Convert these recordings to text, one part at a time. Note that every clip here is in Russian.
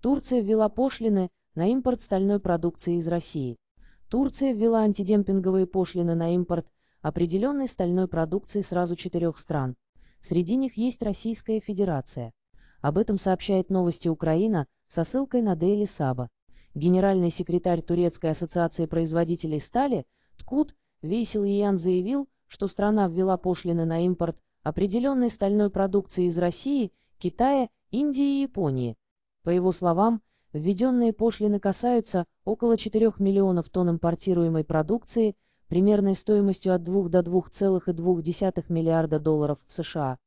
Турция ввела пошлины на импорт стальной продукции из России. Турция ввела антидемпинговые пошлины на импорт определенной стальной продукции сразу четырех стран. Среди них есть Российская Федерация. Об этом сообщает новости Украина со ссылкой на Daily Саба. Генеральный секретарь Турецкой ассоциации производителей стали Ткут Весел Ян заявил, что страна ввела пошлины на импорт определенной стальной продукции из России, Китая, Индии и Японии. По его словам, введенные пошлины касаются около 4 миллионов тонн импортируемой продукции примерной стоимостью от 2 до 2,2 миллиарда долларов США.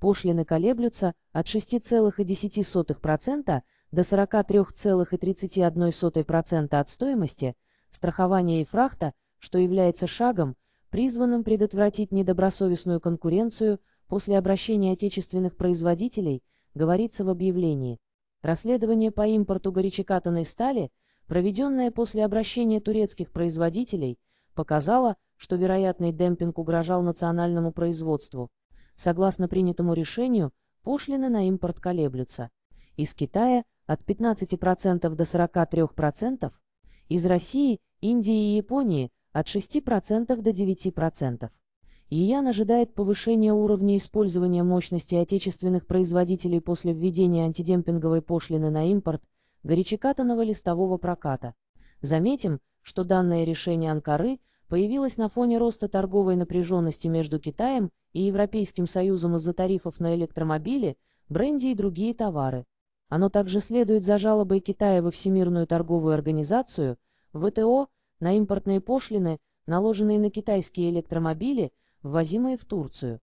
Пошлины колеблются от 6,10% до 43,31% от стоимости страхования и фрахта, что является шагом, призванным предотвратить недобросовестную конкуренцию после обращения отечественных производителей, говорится в объявлении. Расследование по импорту горячекатанной стали, проведенное после обращения турецких производителей, показало, что вероятный демпинг угрожал национальному производству. Согласно принятому решению, пошлины на импорт колеблются. Из Китая от 15% до 43%, из России, Индии и Японии от 6% до 9%. Ян ожидает повышения уровня использования мощности отечественных производителей после введения антидемпинговой пошлины на импорт горячекатанного листового проката. Заметим, что данное решение Анкары появилось на фоне роста торговой напряженности между Китаем и Европейским Союзом из-за тарифов на электромобили, бренди и другие товары. Оно также следует за жалобой Китая во Всемирную торговую организацию, ВТО, на импортные пошлины, наложенные на китайские электромобили, ввозимые в Турцию,